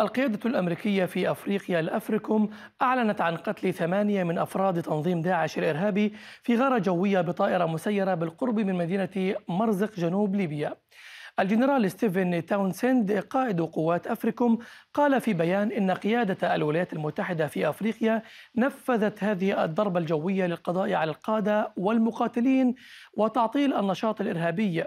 القيادة الأمريكية في أفريقيا الأفريكوم أعلنت عن قتل ثمانية من أفراد تنظيم داعش الإرهابي في غارة جوية بطائرة مسيرة بالقرب من مدينة مرزق جنوب ليبيا الجنرال ستيفن تاونسند قائد قوات أفريكوم قال في بيان إن قيادة الولايات المتحدة في أفريقيا نفذت هذه الضربة الجوية للقضاء على القادة والمقاتلين وتعطيل النشاط الإرهابي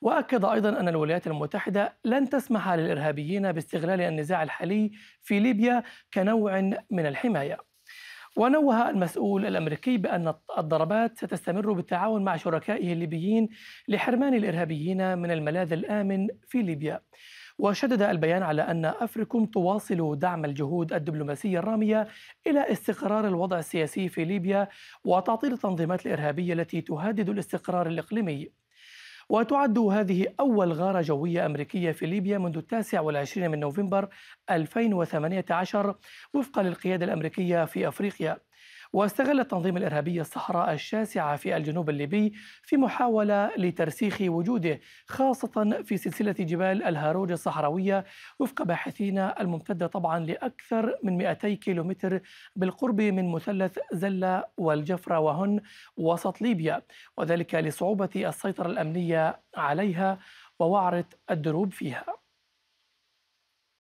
وأكد أيضا أن الولايات المتحدة لن تسمح للإرهابيين باستغلال النزاع الحالي في ليبيا كنوع من الحماية ونوه المسؤول الامريكي بان الضربات ستستمر بالتعاون مع شركائه الليبيين لحرمان الارهابيين من الملاذ الامن في ليبيا. وشدد البيان على ان افريكوم تواصل دعم الجهود الدبلوماسيه الراميه الى استقرار الوضع السياسي في ليبيا وتعطيل التنظيمات الارهابيه التي تهدد الاستقرار الاقليمي. وتعد هذه أول غارة جوية أمريكية في ليبيا منذ التاسع والعشرين من نوفمبر 2018 وفقا للقيادة الأمريكية في أفريقيا واستغل التنظيم الإرهابي الصحراء الشاسعة في الجنوب الليبي في محاولة لترسيخ وجوده خاصة في سلسلة جبال الهاروج الصحراوية وفق باحثين الممتدة طبعا لأكثر من 200 كيلومتر بالقرب من مثلث زلة والجفرة وهن وسط ليبيا وذلك لصعوبة السيطرة الأمنية عليها ووعرة الدروب فيها